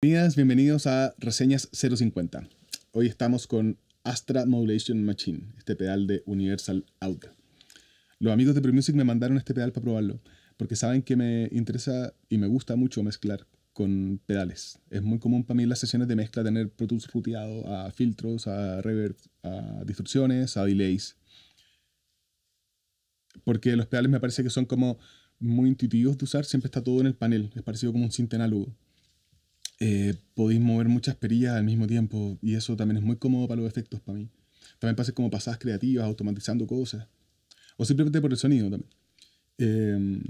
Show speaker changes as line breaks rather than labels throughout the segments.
bienvenidos a Reseñas 050. Hoy estamos con Astra Modulation Machine, este pedal de Universal Audio. Los amigos de ProMusic me mandaron este pedal para probarlo, porque saben que me interesa y me gusta mucho mezclar con pedales. Es muy común para mí en las sesiones de mezcla tener Pro Tools ruteado a filtros, a reverb, a distorsiones, a delays. Porque los pedales me parece que son como muy intuitivos de usar, siempre está todo en el panel, es parecido como un cinta eh, podéis mover muchas perillas al mismo tiempo y eso también es muy cómodo para los efectos para mí. También pasa como pasadas creativas, automatizando cosas. O simplemente por el sonido también. Em,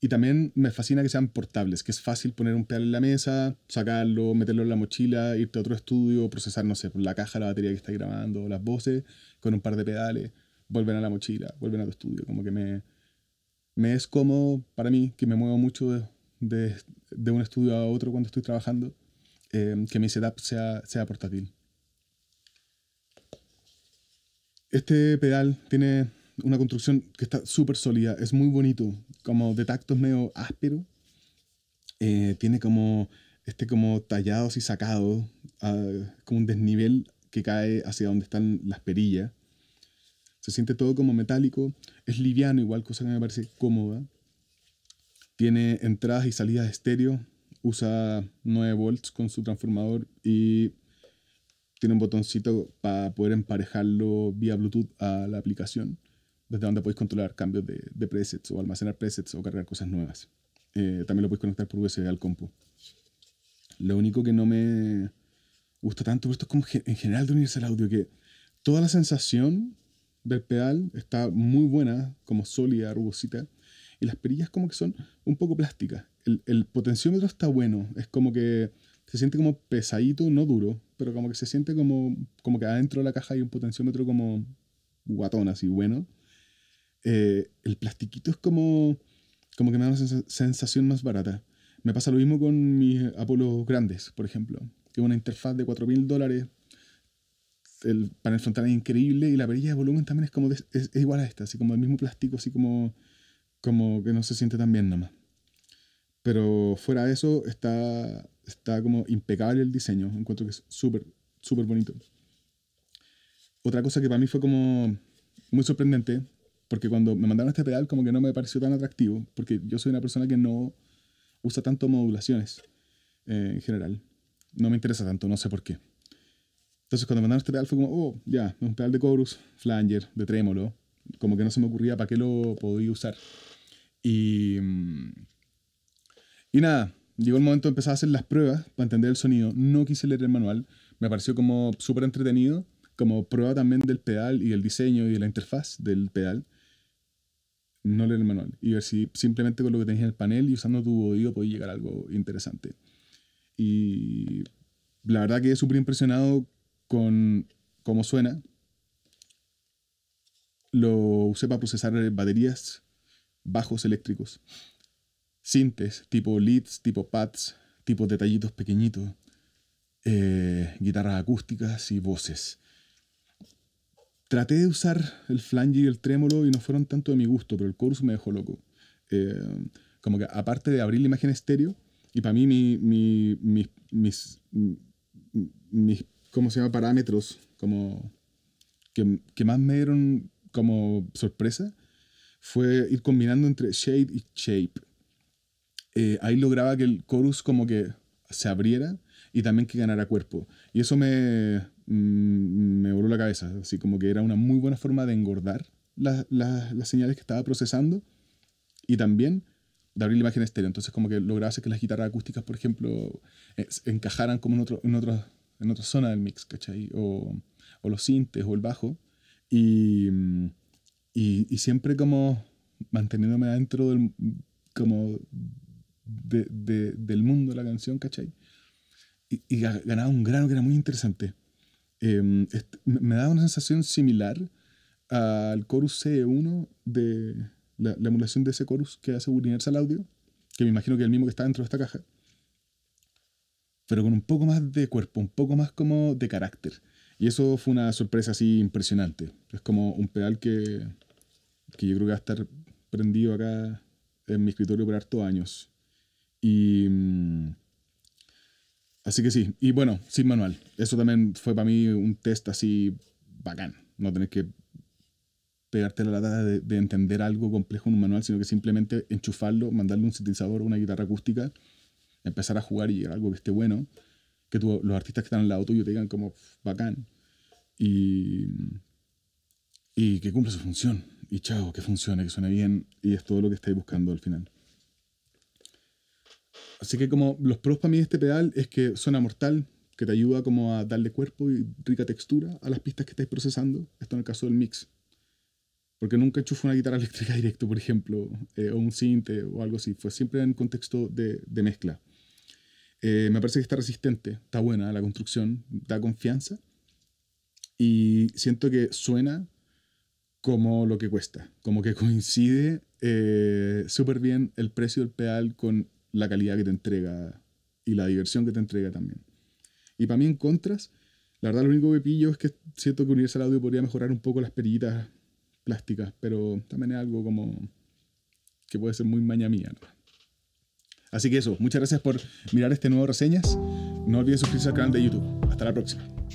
y también me fascina que sean portables, que es fácil poner un pedal en la mesa, sacarlo, meterlo en la mochila, irte a otro estudio, procesar, no sé, por la caja, la batería que estáis grabando, las voces, con un par de pedales, vuelven a la mochila, vuelven a tu estudio. Como que me, me es cómodo para mí, que me muevo mucho de, un estudio a otro cuando estoy trabajando, em, que mi setup sea, portátil. Este pedal tiene una construcción que está súper sólida, es muy bonito, como de tacto es medio áspero, eh, tiene como este como tallados y sacados, ah, como un desnivel que cae hacia donde están las perillas. Se siente todo como metálico, es liviano igual, cosa que me parece cómoda. Tiene entradas y salidas estéreo, usa 9 volts con su transformador y tiene un botoncito para poder emparejarlo vía Bluetooth a la aplicación, desde donde podéis controlar cambios de, presets o almacenar presets o cargar cosas nuevas. Eh, también lo podéis conectar por USB al compu. Lo único que no me gusta tanto, esto es como en general de unirse al Audio, que toda la sensación del pedal está muy buena, como sólida, rugosita y las perillas como que son un poco plásticas. El, potenciómetro está bueno, es como que se siente como pesadito, no duro, pero como que se siente como, como que adentro de la caja hay un potenciómetro como guatón, así bueno. Eh, el plastiquito es como, como que me da una sensación más barata. Me pasa lo mismo con mis Apollo grandes, por ejemplo, que una interfaz de 4.000 dólares el panel frontal es increíble y la perilla de volumen también es como es, es, igual a esta, así como el mismo plástico, así como como que no se siente tan bien más. Pero fuera de eso, está, está como impecable el diseño. Encuentro que es súper, súper bonito. Otra cosa que para mí fue como muy sorprendente, porque cuando me mandaron este pedal como que no me pareció tan atractivo, porque yo soy una persona que no usa tanto modulaciones eh, en general. No me interesa tanto, no sé por qué. Entonces cuando me mandaron este pedal fue como, oh, ya, es un pedal de chorus, flanger, de trémolo. Como que no se me ocurría para qué lo podía usar. Y, mm, y nada, llegó el momento de empezar a hacer las pruebas para entender el sonido. No quise leer el manual, me pareció como súper entretenido, como prueba también del pedal y el diseño y de la interfaz del pedal. No leer el manual y ver si simplemente con lo que tenías en el panel y usando tu oído podías llegar a algo interesante. Y la verdad que súper impresionado con cómo suena. Lo usé para procesar baterías bajos eléctricos, sintes tipo leads, tipo pads, tipo detallitos pequeñitos, eh, guitarras acústicas y voces. Traté de usar el flange y el trémolo y no fueron tanto de mi gusto, pero el chorus me dejó loco. Eh, como que aparte de abrir la imagen estéreo, y para mí mi, mis, se llama? Parámetros como que, que más me dieron como sorpresa fue ir combinando entre shade y shape. Eh, ahí lograba que el chorus como que se abriera y también que ganara cuerpo. Y eso me, mm, me voló la cabeza, así como que era una muy buena forma de engordar las, las señales que estaba procesando y también de abrir la imagen estéreo. Entonces como que lograba hacer que las guitarras acústicas, por ejemplo, eh, encajaran como en, otro, en, otro, en otra zona del mix, ¿cachai? O, o los sintes o el bajo. Y mm, y, siempre como manteniéndome adentro del, como de, del mundo de la canción, ¿cachai? Y, ganaba un grano que era muy interesante. Em, este, me daba una sensación similar al Chorus C1 de la, emulación de ese Chorus que hace Universal Audio, que me imagino que es el mismo que está dentro de esta caja, pero con un poco más de cuerpo, un poco más como de carácter. Y eso fue una sorpresa así impresionante. Es como un pedal que, que yo creo que va a estar prendido acá en mi escritorio por hartos años. Y. Mm, así que sí. Y bueno, sin manual. Eso también fue para mí un test así bacán. No tener que pegarte la lata de, entender algo complejo en un manual, sino que simplemente enchufarlo, mandarle un sintetizador una guitarra acústica, empezar a jugar y algo que esté bueno, que los artistas que están al lado tuyo te digan como bacán y, y que cumpla su función y chao, que funcione, que suene bien, y es todo lo que estáis buscando al final. Así que como los pros para mí de este pedal es que suena mortal, que te ayuda como a darle cuerpo y rica textura a las pistas que estáis procesando, esto en el caso del mix. Porque nunca enchufo una guitarra eléctrica directo, por ejemplo, eh, o un sinte o algo así, fue siempre en contexto de, mezcla. Eh, me parece que está resistente, está buena la construcción, da confianza y siento que suena como lo que cuesta. Como que coincide eh, súper bien el precio del peal con la calidad que te entrega y la diversión que te entrega también. Y para mí en contras, la verdad lo único que pillo es que siento que Universal Audio podría mejorar un poco las perillitas plásticas, pero también es algo como que puede ser muy maña mía. Así que eso, muchas gracias por mirar este nuevo reseñas. No olvides suscribirte al canal de YouTube. Hasta la próxima.